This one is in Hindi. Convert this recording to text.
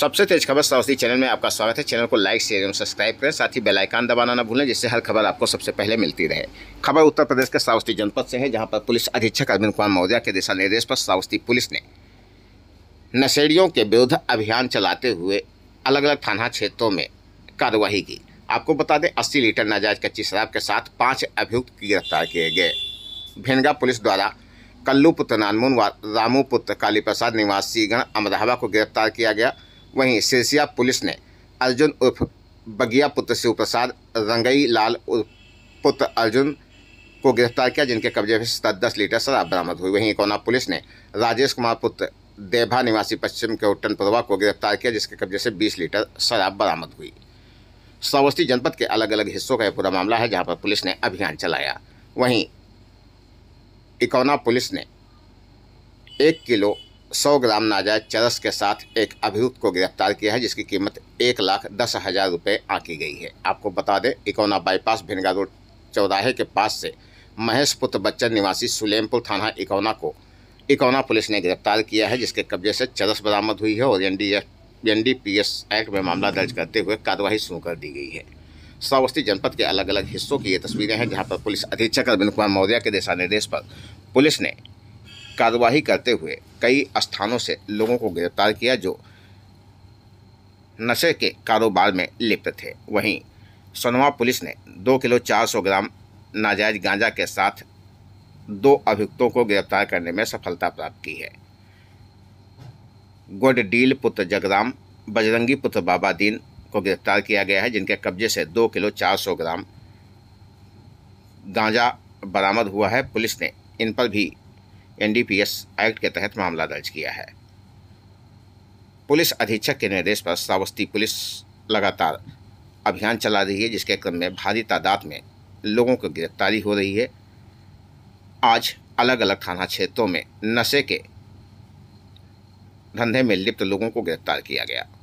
सबसे तेज खबर साउथी चैनल में आपका स्वागत है चैनल को लाइक शेयर एवं सब्सक्राइब करें साथ ही बेल आइकन दबाना ना भूलें जिससे हर खबर आपको सबसे पहले मिलती रहे खबर उत्तर प्रदेश के साउथी जनपद से है जहां पर पुलिस अधीक्षक अरविंद कुमार मौर्या के दिशा निर्देश पर साउथी पुलिस ने नशेड़ियों के विरुद्ध अभियान चलाते हुए अलग अलग थाना क्षेत्रों में कार्रवाई की आपको बता दें अस्सी लीटर नाजायज कच्ची शराब के साथ पाँच अभियुक्त गिरफ्तार किए गए भेनगा पुलिस द्वारा कल्लू पुत्र नानमुन व रामू पुत्र काली प्रसाद निवासी गण को गिरफ्तार किया गया वहीं सिरसिया पुलिस ने अर्जुन उर्फ बगिया पुत्र शिवप्रसाद रंगई लाल उर्फ पुत्र अर्जुन को गिरफ्तार किया जिनके कब्जे से दस लीटर शराब बरामद हुई वहीं कोना पुलिस ने राजेश कुमार पुत्र देभा निवासी पश्चिम के उट्टन पदवा को गिरफ्तार किया जिसके कब्जे से 20 लीटर शराब बरामद हुई श्रावस्ती जनपद के अलग अलग हिस्सों का यह पूरा मामला है जहां पर पुलिस ने अभियान चलाया वहीं इकौना पुलिस ने एक किलो सौ ग्राम नाजायज चरस के साथ एक अभियुक्त को गिरफ्तार किया है जिसकी कीमत एक लाख दस हज़ार रुपये आंकी गई है आपको बता दें इकोना बाईपास भिनगा रोड चौराहे के पास से महेश पुत्र बच्चन निवासी सुलेमपुर थाना इकौना को इकौना पुलिस ने गिरफ्तार किया है जिसके कब्जे से चरस बरामद हुई है और एन डी एक्ट में मामला दर्ज करते हुए कार्रवाई शुरू कर दी गई है श्रावस्ती जनपद के अलग अलग हिस्सों की ये तस्वीरें हैं जहाँ पर पुलिस अधीक्षक अरविंद कुमार मौर्य के दिशा निर्देश पर पुलिस ने कार्रवाई करते हुए कई स्थानों से लोगों को गिरफ्तार किया जो नशे के कारोबार में लिप्त थे वहीं सोनवा पुलिस ने दो किलो चार सौ ग्राम नाजायज गांजा के साथ दो अभियुक्तों को गिरफ्तार करने में सफलता प्राप्त की है डील पुत्र जगराम बजरंगी पुत्र बाबा दीन को गिरफ्तार किया गया है जिनके कब्जे से दो किलो चार सौ ग्राम गांजा बरामद हुआ है पुलिस ने इन पर भी एनडीपीएस एक्ट के तहत मामला दर्ज किया है पुलिस अधीक्षक के निर्देश पर श्रावस्ती पुलिस लगातार अभियान चला रही है जिसके क्रम में भारी तादाद में लोगों की गिरफ्तारी हो रही है आज अलग अलग थाना क्षेत्रों में नशे के धंधे में लिप्त लोगों को गिरफ्तार किया गया